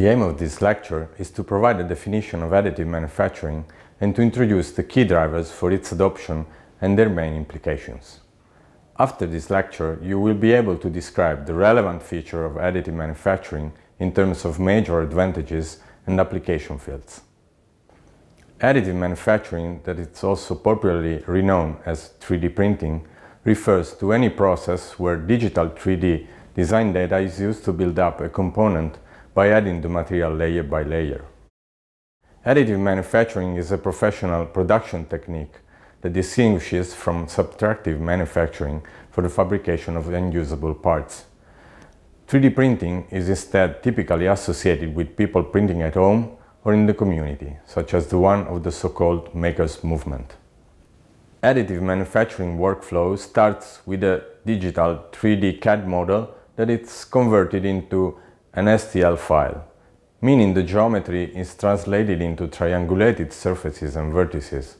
The aim of this lecture is to provide a definition of additive manufacturing and to introduce the key drivers for its adoption and their main implications. After this lecture, you will be able to describe the relevant feature of additive manufacturing in terms of major advantages and application fields. Additive manufacturing, that is also popularly renowned as 3D printing, refers to any process where digital 3D design data is used to build up a component by adding the material layer by layer. Additive manufacturing is a professional production technique that distinguishes from subtractive manufacturing for the fabrication of unusable parts. 3D printing is instead typically associated with people printing at home or in the community, such as the one of the so-called makers movement. Additive manufacturing workflow starts with a digital 3D CAD model that is converted into an STL file, meaning the geometry is translated into triangulated surfaces and vertices.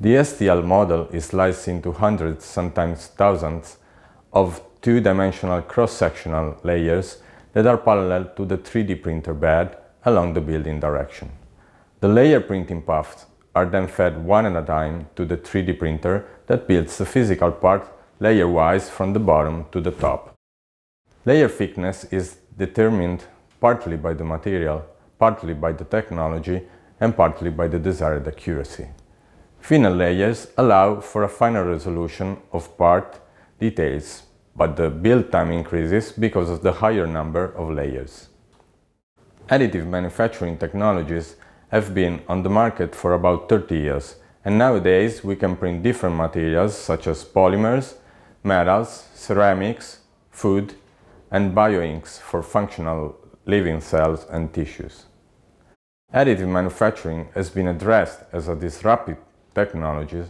The STL model is sliced into hundreds, sometimes thousands, of two-dimensional cross-sectional layers that are parallel to the 3D printer bed along the building direction. The layer printing paths are then fed one at a time to the 3D printer that builds the physical part layer-wise from the bottom to the top. Layer thickness is determined partly by the material, partly by the technology, and partly by the desired accuracy. Thinner layers allow for a finer resolution of part details, but the build time increases because of the higher number of layers. Additive manufacturing technologies have been on the market for about 30 years, and nowadays we can print different materials such as polymers, metals, ceramics, food, and bioinks for functional living cells and tissues. Additive manufacturing has been addressed as a disruptive technology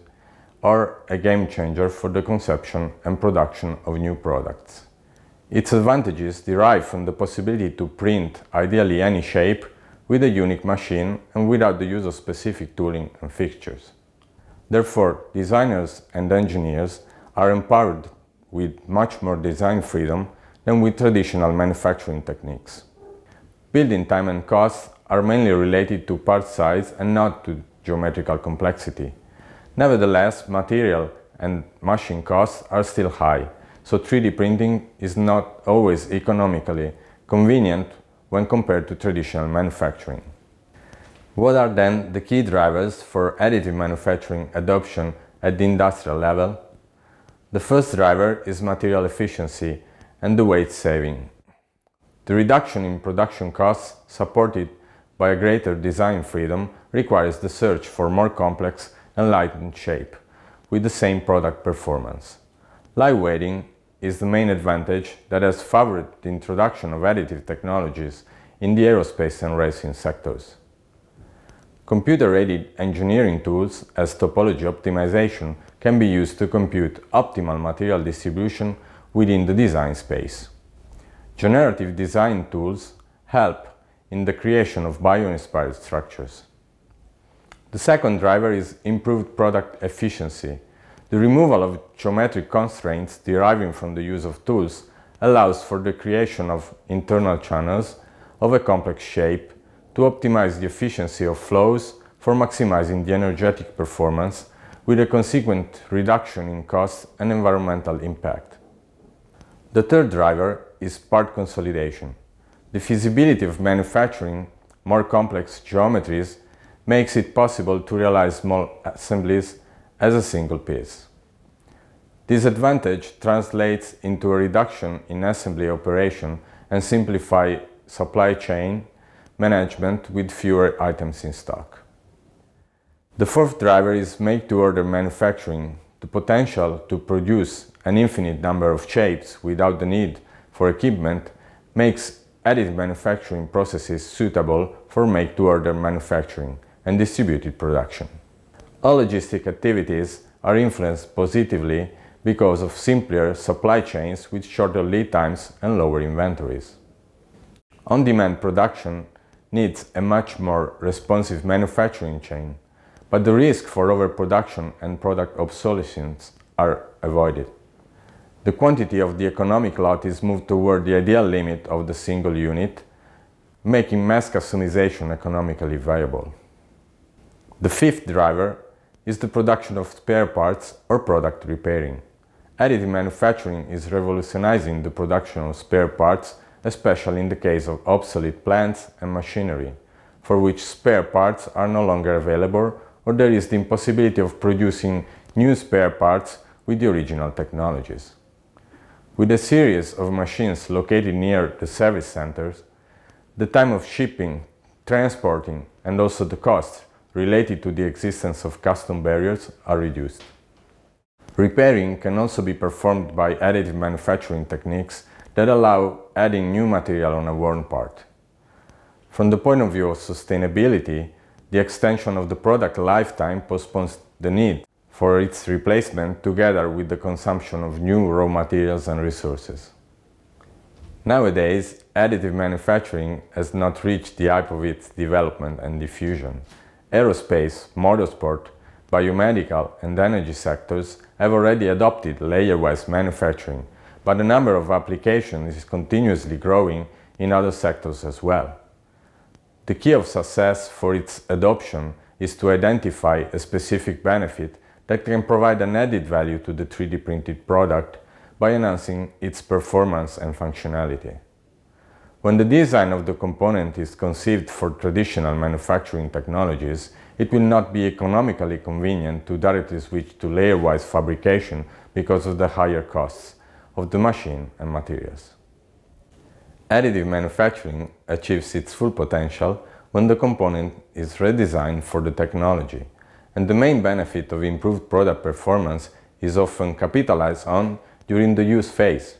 or a game changer for the conception and production of new products. Its advantages derive from the possibility to print ideally any shape with a unique machine and without the use of specific tooling and fixtures. Therefore, designers and engineers are empowered with much more design freedom than with traditional manufacturing techniques. Building time and costs are mainly related to part size and not to geometrical complexity. Nevertheless, material and machine costs are still high, so 3D printing is not always economically convenient when compared to traditional manufacturing. What are then the key drivers for additive manufacturing adoption at the industrial level? The first driver is material efficiency and the weight saving. The reduction in production costs, supported by a greater design freedom, requires the search for more complex and lightened shape, with the same product performance. Lightweighting is the main advantage that has favored the introduction of additive technologies in the aerospace and racing sectors. Computer-aided engineering tools as topology optimization can be used to compute optimal material distribution within the design space. Generative design tools help in the creation of bio-inspired structures. The second driver is improved product efficiency. The removal of geometric constraints deriving from the use of tools allows for the creation of internal channels of a complex shape to optimize the efficiency of flows for maximizing the energetic performance with a consequent reduction in costs and environmental impact. The third driver is part consolidation. The feasibility of manufacturing more complex geometries makes it possible to realize small assemblies as a single piece. This advantage translates into a reduction in assembly operation and simplify supply chain management with fewer items in stock. The fourth driver is make-to-order manufacturing the potential to produce an infinite number of shapes without the need for equipment makes additive manufacturing processes suitable for make-to-order manufacturing and distributed production. All logistic activities are influenced positively because of simpler supply chains with shorter lead times and lower inventories. On-demand production needs a much more responsive manufacturing chain but the risk for overproduction and product obsolescence are avoided. The quantity of the economic lot is moved toward the ideal limit of the single unit, making mass customization economically viable. The fifth driver is the production of spare parts or product repairing. Additive manufacturing is revolutionizing the production of spare parts, especially in the case of obsolete plants and machinery, for which spare parts are no longer available or there is the impossibility of producing new spare parts with the original technologies. With a series of machines located near the service centers, the time of shipping, transporting and also the costs related to the existence of custom barriers are reduced. Repairing can also be performed by additive manufacturing techniques that allow adding new material on a worn part. From the point of view of sustainability, the extension of the product lifetime postpones the need for its replacement together with the consumption of new raw materials and resources. Nowadays, additive manufacturing has not reached the hype of its development and diffusion. Aerospace, motorsport, biomedical and energy sectors have already adopted layer-wise manufacturing, but the number of applications is continuously growing in other sectors as well. The key of success for its adoption is to identify a specific benefit that can provide an added value to the 3D printed product by enhancing its performance and functionality. When the design of the component is conceived for traditional manufacturing technologies, it will not be economically convenient to directly switch to layer-wise fabrication because of the higher costs of the machine and materials. Additive manufacturing achieves its full potential when the component is redesigned for the technology, and the main benefit of improved product performance is often capitalized on during the use phase.